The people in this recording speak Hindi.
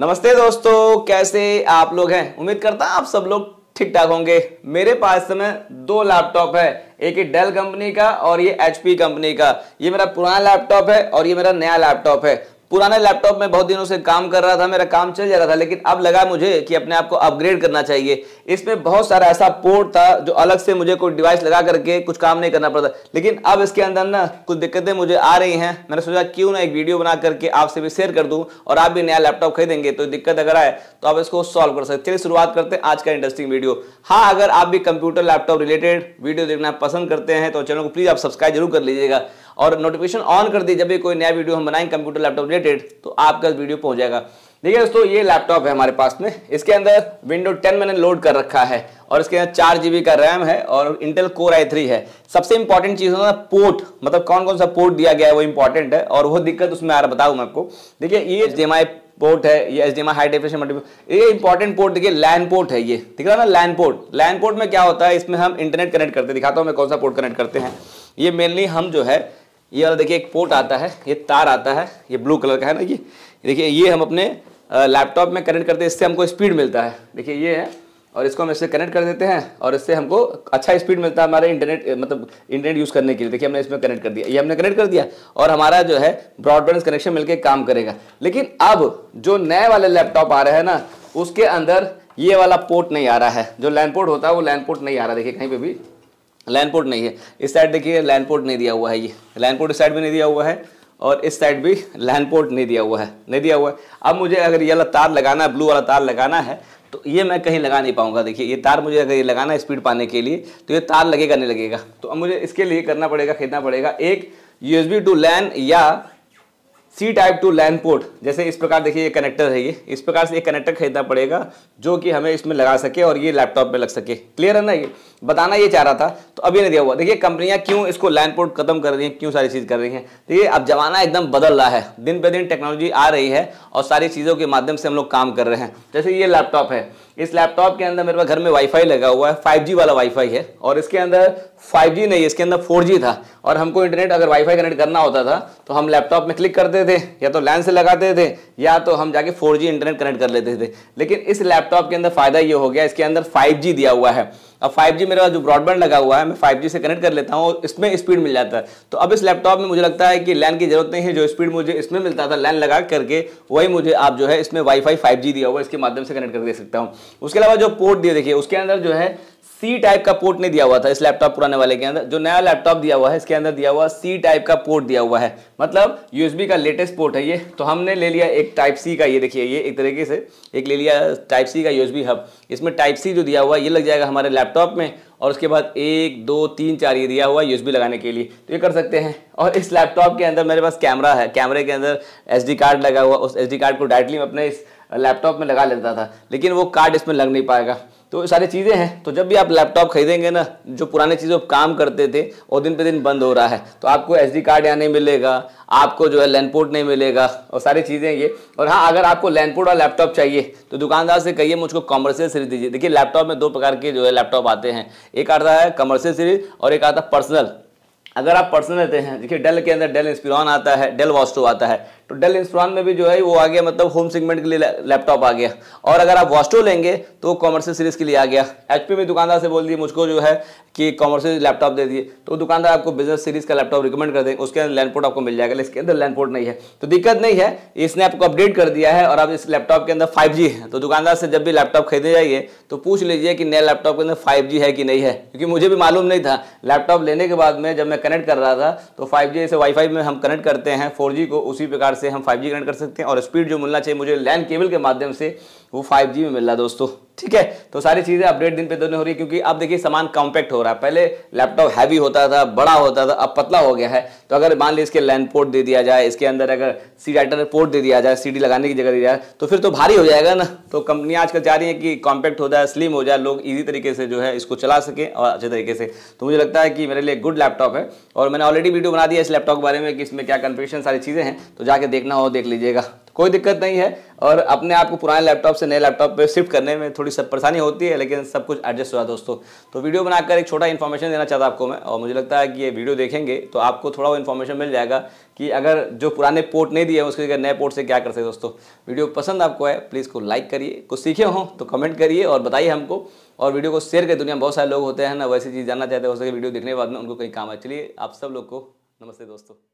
नमस्ते दोस्तों कैसे आप लोग हैं उम्मीद करता हूं आप सब लोग ठीक ठाक होंगे मेरे पास समय दो लैपटॉप है एक ही डेल कंपनी का और ये एचपी कंपनी का ये मेरा पुराना लैपटॉप है और ये मेरा नया लैपटॉप है पुराने लैपटॉप में बहुत दिनों से काम कर रहा था मेरा काम चल जा रहा था लेकिन अब लगा मुझे कि अपने आप को अपग्रेड करना चाहिए इसमें बहुत सारा ऐसा पोर्ट था जो अलग से मुझे कोई डिवाइस लगा करके कुछ काम नहीं करना पड़ता लेकिन अब इसके अंदर ना कुछ दिक्कतें मुझे आ रही हैं मैंने सोचा क्यों ना एक वीडियो बना करके आपसे भी शेयर कर दूँ और आप भी नया लैपटॉप खरीदेंगे तो दिक्कत अगर आए तो आप इसको सॉल्व कर सकते चलिए शुरुआत करते हैं आज का इंटरेस्टिंग वीडियो हाँ अगर आप भी कंप्यूटर लैपटॉप रिलेटेड वीडियो देखना पसंद करते हैं तो चैनल को प्लीज़ आप सब्सक्राइब जरूर कर लीजिएगा और नोटिफिकेशन ऑन कर दी जब भी कोई नया वीडियो हम बनाएंगे कंप्यूटर लैपटॉप रिलेटेड तो आपका वीडियो पहुंच जाएगा देखिए दोस्तों ये लैपटॉप है हमारे पास में इसके अंदर विंडो 10 मैंने लोड कर रखा है और इसके अंदर चार जी का रैम है और इंटेल कोर आई थ्री है सबसे इंपॉर्टेंट चीज़ होता है पोर्ट मतलब कौन कौन सा पोर्ट दिया गया है वो इंपॉर्टेंट है और वो दिक्कत उसमें आ रहा बताऊँ मैं आपको देखिए ये एच पोर्ट है ये H D high definition multiple ये इंपॉर्टेंट पोर्ट देखिए लैन पोर्ट है ये दिख रहा है ना लैन पोर्ट लैन पोर्ट में क्या होता है इसमें हम इंटरनेट कनेक्ट करते दिखाता हूँ मैं कौन सा पोर्ट कनेक्ट करते हैं ये मेनली हम जो है ये वाला देखिए एक पोर्ट आता है ये तार आता है ये ब्लू कलर का है ना ये देखिए ये हम अपने लैपटॉप में कनेक्ट करते हैं इससे हमको स्पीड मिलता है देखिए ये है और इसको हम इससे कनेक्ट कर देते हैं और इससे हमको अच्छा स्पीड मिलता है हमारे इंटरनेट मतलब इंटरनेट यूज़ करने के लिए देखिए हमने इसमें कनेक्ट कर दिया ये हमने कनेक्ट कर दिया और हमारा जो है ब्रॉडबैंड कनेक्शन मिलकर काम करेगा लेकिन अब जो नए वाले लैपटॉप आ रहे हैं ना उसके अंदर ये वाला पोर्ट नहीं आ रहा है जो लैंड पोर्ट होता है वो लैंड पोर्ट नहीं आ रहा देखिए कहीं पर भी लैंडपोर्ट नहीं है इस साइड देखिए लैंडपोर्ट नहीं दिया हुआ है ये लैंडपोर्ट इस साइड भी नहीं दिया हुआ है और इस साइड भी लैंडपोर्ट नहीं दिया हुआ है नहीं दिया हुआ है अब मुझे अगर ये वाला तार लगाना है ब्लू वाला तार लगाना है तो ये मैं कहीं लगा नहीं पाऊंगा देखिए ये तार मुझे अगर ये लगाना है स्पीड पाने के लिए तो ये तार लगेगा नहीं लगेगा तो अब मुझे इसके लिए करना पड़ेगा खरीदना पड़ेगा एक यूएसबी टू लैन या C type to LAN port जैसे इस प्रकार देखिए ये कनेक्टर है ये इस प्रकार से ये कनेक्टर खरीदना पड़ेगा जो कि हमें इसमें लगा सके और ये लैपटॉप में लग सके क्लियर है ना ये बताना ये चाह रहा था अभी नहीं दिया हुआ देखिए कंपनियां क्यों इसको लैंड पोर्ट खत्म कर रही हैं क्यों सारी चीज़ कर रही हैं देखिए अब जमाना एकदम बदल रहा है दिन पे दिन टेक्नोलॉजी आ रही है और सारी चीज़ों के माध्यम से हम लोग काम कर रहे हैं जैसे ये लैपटॉप है इस लैपटॉप के अंदर मेरे पास घर में वाईफाई लगा हुआ है फाइव वाला वाईफाई है और इसके अंदर फाइव नहीं इसके अंदर फोर था और हमको इंटरनेट अगर वाईफाई कनेक्ट करना होता था तो हम लैपटॉप में क्लिक करते थे या तो लैन से लगाते थे या तो हम जाके 4G इंटरनेट कनेक्ट कर लेते थे लेकिन इस लैपटॉप के अंदर फ़ायदा ये हो गया इसके अंदर 5G दिया हुआ है अब 5G मेरे पास जो ब्रॉडबैंड लगा हुआ है मैं 5G से कनेक्ट कर लेता हूँ और इसमें स्पीड मिल जाता है तो अब इस लैपटॉप में मुझे लगता है कि लैन की जरूरत नहीं है जो स्पीड मुझे इसमें मिलता था लैन लगा करके वही मुझे आप जो है इसमें वाईफाई 5G दिया हुआ है इसके माध्यम से कनेक्ट कर दे सकता हूँ उसके अलावा जो पोर्ट दिए देखिए उसके अंदर जो है सी टाइप का पोर्ट नहीं दिया हुआ था इस लैपटॉप पुराने वाले के अंदर जो नया लैपटॉप दिया हुआ है इसके अंदर दिया हुआ सी टाइप का पोर्ट दिया हुआ है मतलब यूएसबी का लेटेस्ट पोर्ट है ये तो हमने ले लिया एक टाइप सी का ये देखिए ये एक तरीके से एक ले लिया टाइप सी का यूएसबी हब इसमें टाइप सी जो दिया हुआ है ये लग जाएगा हमारे लैपटॉप में और उसके बाद एक दो तीन चार ये दिया हुआ यूएसबी लगाने के लिए तो ये कर सकते हैं और इस लैपटॉप के अंदर मेरे पास कैमरा है कैमरे के अंदर डी कार्ड लगा हुआ उस डी कार्ड को डायरेक्टली मैं अपने इस लैपटॉप में लगा लेता था लेकिन वो कार्ड इसमें लग नहीं पाएगा तो ये सारी चीज़ें हैं तो जब भी आप लैपटॉप खरीदेंगे ना जो पुराने चीज़ों पर काम करते थे वो दिन पे दिन बंद हो रहा है तो आपको एस कार्ड यहाँ नहीं मिलेगा आपको जो है लैंडपोर्ट नहीं मिलेगा और सारी चीज़ें ये और हाँ अगर आपको लैंडपोर्ट और लैपटॉप चाहिए तो दुकानदार से कहिए मुझको कॉमर्शियल सीरीज दीजिए देखिए लैपटॉप में दो प्रकार के जो है लैपटॉप आते हैं एक आता है कमर्शियल सीरीज और एक आता है पर्सनल अगर आप पर्सनल लेते हैं देखिए डेल के अंदर डेल इंस्पिरॉन आता है डेल वॉस्टो आता है तो डेल इंस्प्रॉन में भी जो है वो आ गया मतलब होम सेगमेंट के लिए लैपटॉप आ गया और अगर आप वास्टो लेंगे तो वो कॉमर्शियल सीरीज़ के लिए आ गया एचपी में दुकानदार से बोल दिए मुझको जो है कि कॉमर्शियल लैपटॉप दे दिए तो दुकानदार आपको बिजनेस सीरीज़ का लैपटॉप रिकमेंड कर देंगे उसके अंदर लैंडपोर्ट आपको मिल जाएगा इसके अंदर लैंडपोर्ट नहीं है तो दिक्कत नहीं है इसने आपको अपडेट कर दिया है और आप इस लैपटॉप के अंदर फाइव है तो दुकानदार से जब भी लैपटॉप खरीदे जाइए तो पूछ लीजिए कि नया लैपटॉप के अंदर फाइव है कि नहीं है क्योंकि मुझे भी मालूम नहीं था लैपटॉप लेने के बाद में जब मैं कनेक्ट कर रहा था तो फाइव जी वाईफाई में हम कनेक्ट करते हैं फोर को उसी प्रकार से हम 5G कनेक्ट कर सकते हैं और स्पीड जो मिलना चाहिए मुझे लैंड केबल के माध्यम से वो 5G में मिल रहा है दोस्तों ठीक है तो सारी चीज़ें अपडेट दिन पे दिन हो रही है क्योंकि अब देखिए सामान कॉम्पैक्ट हो रहा है पहले लैपटॉप हैवी होता था बड़ा होता था अब पतला हो गया है तो अगर मान लीजिए इसके लैंड पोर्ट दे दिया जाए इसके अंदर अगर सी राइटर पोर्ट दे दिया जाए सी लगाने की जगह दे दिया जाए तो फिर तो भारी हो जाएगा ना तो कंपनियाँ आजकल चाह रही है कि कॉम्पैक्ट हो जाए स्लिम हो जाए लोग ईजी तरीके से जो है इसको चला सकें और अच्छे तरीके से तो मुझे लगता है कि मेरे लिए गुड लैपटॉप है और मैंने ऑलरेडी वीडियो बना दिया इस लैपटॉप के बारे में कि इसमें क्या कन्फ्यूशन सारी चीज़ें हैं तो जाके देखना हो देख लीजिएगा कोई दिक्कत नहीं है और अपने आप को पुराने लैपटॉप से नए लैपटॉप पे शिफ्ट करने में थोड़ी सब परेशानी होती है लेकिन सब कुछ एडजस्ट हुआ दोस्तों तो वीडियो बनाकर एक छोटा इन्फॉर्मेशन देना चाहता आपको मैं और मुझे लगता है कि ये वीडियो देखेंगे तो आपको थोड़ा वो इन्फॉर्मेशन मिल जाएगा कि अगर जो पुराने पोर्ट नहीं दिए उसके नए पोर्ट से क्या कर सकते दोस्तों वीडियो पसंद आपको है प्लीज़ को लाइक करिए कुछ सीखे हों तो कमेंट करिए और बताइए हमको और वीडियो को शेयर करें दुनिया बहुत सारे लोग होते हैं ना वैसी चीज़ जानना चाहते हैं हो सके वीडियो देखने के बाद में उनको कहीं काम है चलिए आप सब लोग को नमस्ते दोस्तों